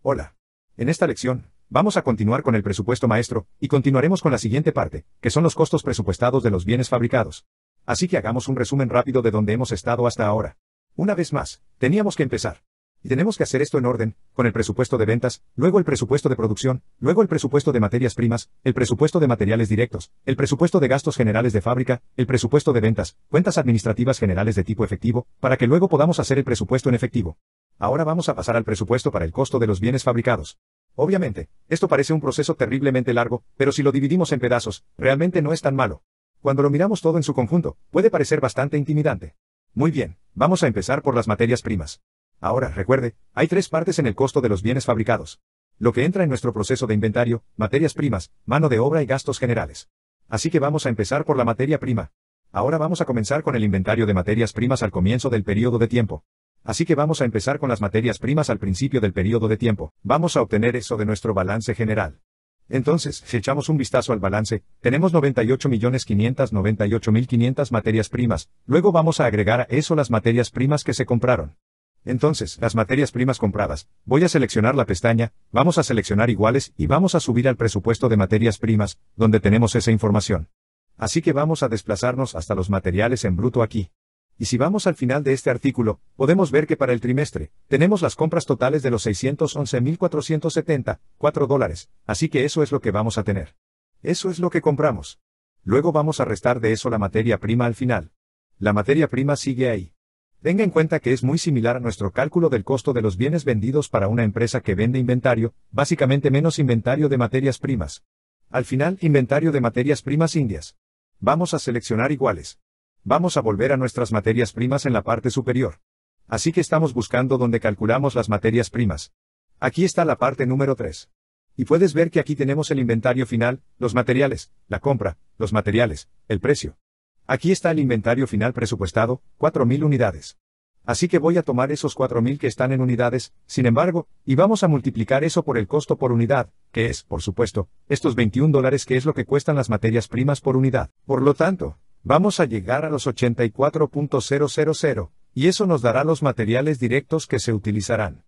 Hola. En esta lección, vamos a continuar con el presupuesto maestro, y continuaremos con la siguiente parte, que son los costos presupuestados de los bienes fabricados. Así que hagamos un resumen rápido de donde hemos estado hasta ahora. Una vez más, teníamos que empezar. Y tenemos que hacer esto en orden, con el presupuesto de ventas, luego el presupuesto de producción, luego el presupuesto de materias primas, el presupuesto de materiales directos, el presupuesto de gastos generales de fábrica, el presupuesto de ventas, cuentas administrativas generales de tipo efectivo, para que luego podamos hacer el presupuesto en efectivo. Ahora vamos a pasar al presupuesto para el costo de los bienes fabricados. Obviamente, esto parece un proceso terriblemente largo, pero si lo dividimos en pedazos, realmente no es tan malo. Cuando lo miramos todo en su conjunto, puede parecer bastante intimidante. Muy bien, vamos a empezar por las materias primas. Ahora, recuerde, hay tres partes en el costo de los bienes fabricados. Lo que entra en nuestro proceso de inventario, materias primas, mano de obra y gastos generales. Así que vamos a empezar por la materia prima. Ahora vamos a comenzar con el inventario de materias primas al comienzo del periodo de tiempo. Así que vamos a empezar con las materias primas al principio del periodo de tiempo. Vamos a obtener eso de nuestro balance general. Entonces, si echamos un vistazo al balance, tenemos 98.598.500 materias primas, luego vamos a agregar a eso las materias primas que se compraron. Entonces, las materias primas compradas, voy a seleccionar la pestaña, vamos a seleccionar iguales y vamos a subir al presupuesto de materias primas, donde tenemos esa información. Así que vamos a desplazarnos hasta los materiales en bruto aquí y si vamos al final de este artículo, podemos ver que para el trimestre, tenemos las compras totales de los 611.470, 4 dólares, así que eso es lo que vamos a tener. Eso es lo que compramos. Luego vamos a restar de eso la materia prima al final. La materia prima sigue ahí. Tenga en cuenta que es muy similar a nuestro cálculo del costo de los bienes vendidos para una empresa que vende inventario, básicamente menos inventario de materias primas. Al final, inventario de materias primas indias. Vamos a seleccionar iguales. Vamos a volver a nuestras materias primas en la parte superior. Así que estamos buscando donde calculamos las materias primas. Aquí está la parte número 3. Y puedes ver que aquí tenemos el inventario final, los materiales, la compra, los materiales, el precio. Aquí está el inventario final presupuestado, 4.000 unidades. Así que voy a tomar esos 4.000 que están en unidades, sin embargo, y vamos a multiplicar eso por el costo por unidad, que es, por supuesto, estos 21 dólares que es lo que cuestan las materias primas por unidad. Por lo tanto, vamos a llegar a los 84.000, y eso nos dará los materiales directos que se utilizarán.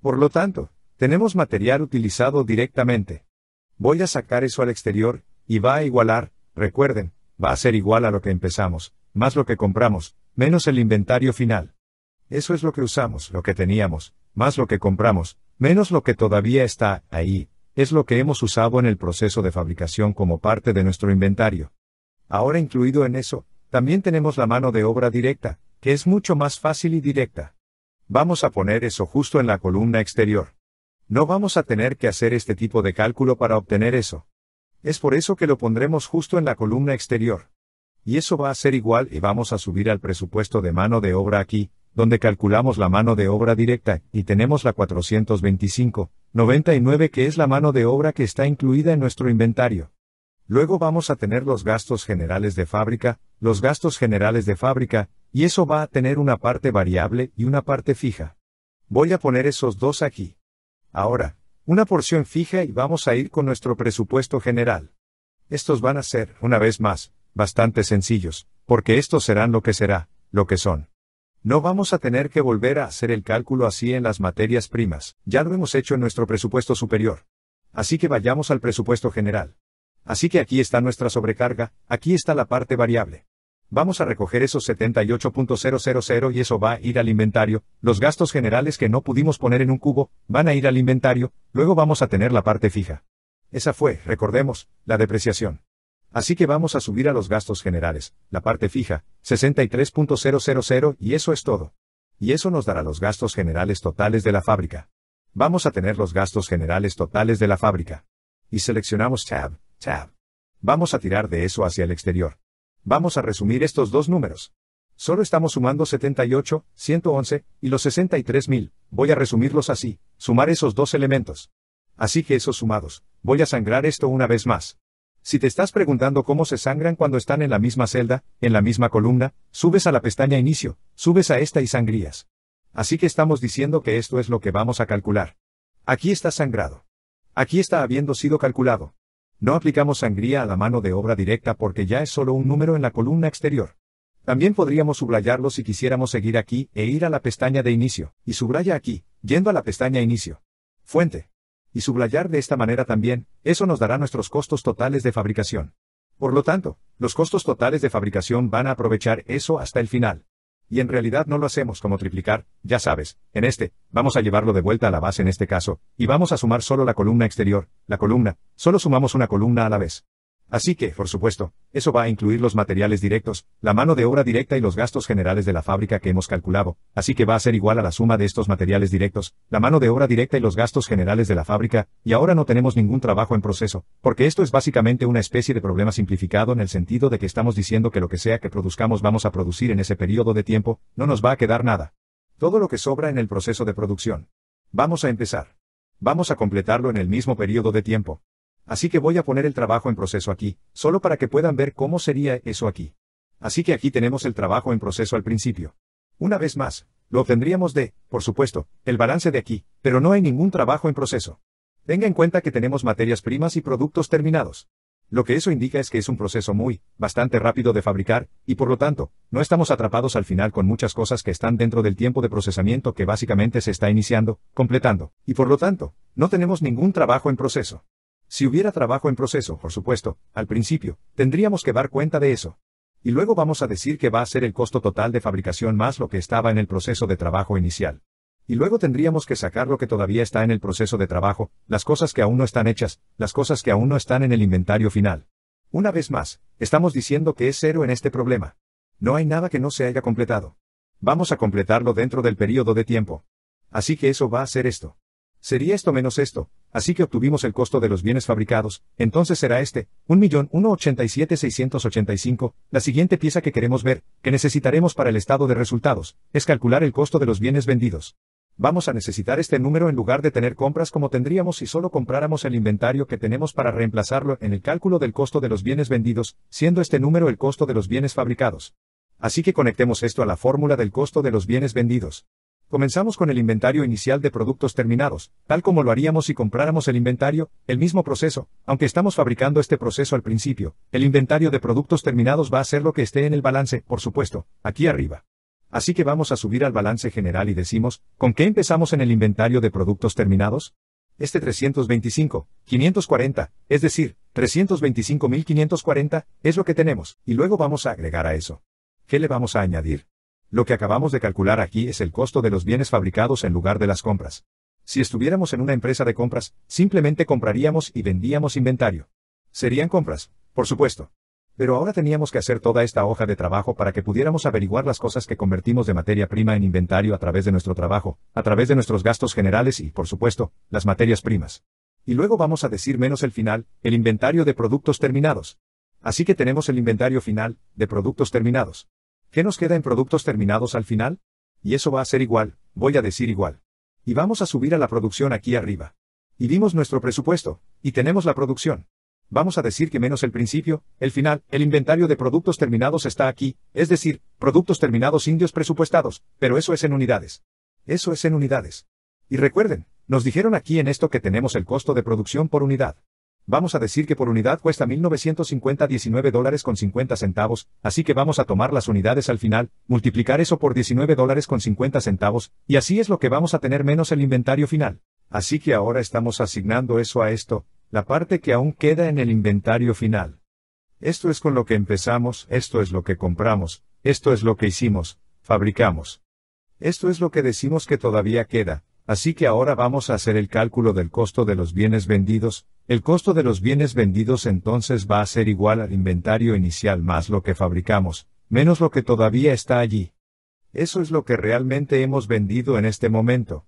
Por lo tanto, tenemos material utilizado directamente. Voy a sacar eso al exterior, y va a igualar, recuerden, va a ser igual a lo que empezamos, más lo que compramos, menos el inventario final. Eso es lo que usamos, lo que teníamos, más lo que compramos, menos lo que todavía está ahí, es lo que hemos usado en el proceso de fabricación como parte de nuestro inventario. Ahora incluido en eso, también tenemos la mano de obra directa, que es mucho más fácil y directa. Vamos a poner eso justo en la columna exterior. No vamos a tener que hacer este tipo de cálculo para obtener eso. Es por eso que lo pondremos justo en la columna exterior. Y eso va a ser igual y vamos a subir al presupuesto de mano de obra aquí, donde calculamos la mano de obra directa, y tenemos la 425.99 que es la mano de obra que está incluida en nuestro inventario. Luego vamos a tener los gastos generales de fábrica, los gastos generales de fábrica, y eso va a tener una parte variable y una parte fija. Voy a poner esos dos aquí. Ahora, una porción fija y vamos a ir con nuestro presupuesto general. Estos van a ser, una vez más, bastante sencillos, porque estos serán lo que será, lo que son. No vamos a tener que volver a hacer el cálculo así en las materias primas, ya lo hemos hecho en nuestro presupuesto superior. Así que vayamos al presupuesto general. Así que aquí está nuestra sobrecarga, aquí está la parte variable. Vamos a recoger esos 78.000 y eso va a ir al inventario, los gastos generales que no pudimos poner en un cubo, van a ir al inventario, luego vamos a tener la parte fija. Esa fue, recordemos, la depreciación. Así que vamos a subir a los gastos generales, la parte fija, 63.000 y eso es todo. Y eso nos dará los gastos generales totales de la fábrica. Vamos a tener los gastos generales totales de la fábrica. Y seleccionamos Tab, Vamos a tirar de eso hacia el exterior. Vamos a resumir estos dos números. Solo estamos sumando 78, 111, y los 63.000, voy a resumirlos así, sumar esos dos elementos. Así que esos sumados, voy a sangrar esto una vez más. Si te estás preguntando cómo se sangran cuando están en la misma celda, en la misma columna, subes a la pestaña Inicio, subes a esta y sangrías. Así que estamos diciendo que esto es lo que vamos a calcular. Aquí está sangrado. Aquí está habiendo sido calculado. No aplicamos sangría a la mano de obra directa porque ya es solo un número en la columna exterior. También podríamos subrayarlo si quisiéramos seguir aquí e ir a la pestaña de inicio, y subraya aquí, yendo a la pestaña inicio. Fuente. Y subrayar de esta manera también, eso nos dará nuestros costos totales de fabricación. Por lo tanto, los costos totales de fabricación van a aprovechar eso hasta el final y en realidad no lo hacemos como triplicar, ya sabes, en este, vamos a llevarlo de vuelta a la base en este caso, y vamos a sumar solo la columna exterior, la columna, solo sumamos una columna a la vez. Así que, por supuesto, eso va a incluir los materiales directos, la mano de obra directa y los gastos generales de la fábrica que hemos calculado, así que va a ser igual a la suma de estos materiales directos, la mano de obra directa y los gastos generales de la fábrica, y ahora no tenemos ningún trabajo en proceso, porque esto es básicamente una especie de problema simplificado en el sentido de que estamos diciendo que lo que sea que produzcamos vamos a producir en ese periodo de tiempo, no nos va a quedar nada. Todo lo que sobra en el proceso de producción. Vamos a empezar. Vamos a completarlo en el mismo periodo de tiempo. Así que voy a poner el trabajo en proceso aquí, solo para que puedan ver cómo sería eso aquí. Así que aquí tenemos el trabajo en proceso al principio. Una vez más, lo obtendríamos de, por supuesto, el balance de aquí, pero no hay ningún trabajo en proceso. Tenga en cuenta que tenemos materias primas y productos terminados. Lo que eso indica es que es un proceso muy, bastante rápido de fabricar, y por lo tanto, no estamos atrapados al final con muchas cosas que están dentro del tiempo de procesamiento que básicamente se está iniciando, completando, y por lo tanto, no tenemos ningún trabajo en proceso. Si hubiera trabajo en proceso, por supuesto, al principio, tendríamos que dar cuenta de eso. Y luego vamos a decir que va a ser el costo total de fabricación más lo que estaba en el proceso de trabajo inicial. Y luego tendríamos que sacar lo que todavía está en el proceso de trabajo, las cosas que aún no están hechas, las cosas que aún no están en el inventario final. Una vez más, estamos diciendo que es cero en este problema. No hay nada que no se haya completado. Vamos a completarlo dentro del periodo de tiempo. Así que eso va a ser esto. Sería esto menos esto, así que obtuvimos el costo de los bienes fabricados, entonces será este, 1.187.685, la siguiente pieza que queremos ver, que necesitaremos para el estado de resultados, es calcular el costo de los bienes vendidos. Vamos a necesitar este número en lugar de tener compras como tendríamos si solo compráramos el inventario que tenemos para reemplazarlo en el cálculo del costo de los bienes vendidos, siendo este número el costo de los bienes fabricados. Así que conectemos esto a la fórmula del costo de los bienes vendidos. Comenzamos con el inventario inicial de productos terminados, tal como lo haríamos si compráramos el inventario, el mismo proceso, aunque estamos fabricando este proceso al principio, el inventario de productos terminados va a ser lo que esté en el balance, por supuesto, aquí arriba. Así que vamos a subir al balance general y decimos, ¿con qué empezamos en el inventario de productos terminados? Este 325, 540, es decir, 325.540, es lo que tenemos, y luego vamos a agregar a eso. ¿Qué le vamos a añadir? Lo que acabamos de calcular aquí es el costo de los bienes fabricados en lugar de las compras. Si estuviéramos en una empresa de compras, simplemente compraríamos y vendíamos inventario. Serían compras, por supuesto. Pero ahora teníamos que hacer toda esta hoja de trabajo para que pudiéramos averiguar las cosas que convertimos de materia prima en inventario a través de nuestro trabajo, a través de nuestros gastos generales y, por supuesto, las materias primas. Y luego vamos a decir menos el final, el inventario de productos terminados. Así que tenemos el inventario final, de productos terminados. ¿Qué nos queda en productos terminados al final? Y eso va a ser igual, voy a decir igual. Y vamos a subir a la producción aquí arriba. Y vimos nuestro presupuesto, y tenemos la producción. Vamos a decir que menos el principio, el final, el inventario de productos terminados está aquí, es decir, productos terminados indios presupuestados, pero eso es en unidades. Eso es en unidades. Y recuerden, nos dijeron aquí en esto que tenemos el costo de producción por unidad. Vamos a decir que por unidad cuesta 1950 dólares con 50 centavos, así que vamos a tomar las unidades al final, multiplicar eso por 19 dólares con 50 centavos, y así es lo que vamos a tener menos el inventario final. Así que ahora estamos asignando eso a esto, la parte que aún queda en el inventario final. Esto es con lo que empezamos, esto es lo que compramos, esto es lo que hicimos, fabricamos. Esto es lo que decimos que todavía queda, así que ahora vamos a hacer el cálculo del costo de los bienes vendidos, el costo de los bienes vendidos entonces va a ser igual al inventario inicial más lo que fabricamos, menos lo que todavía está allí. Eso es lo que realmente hemos vendido en este momento.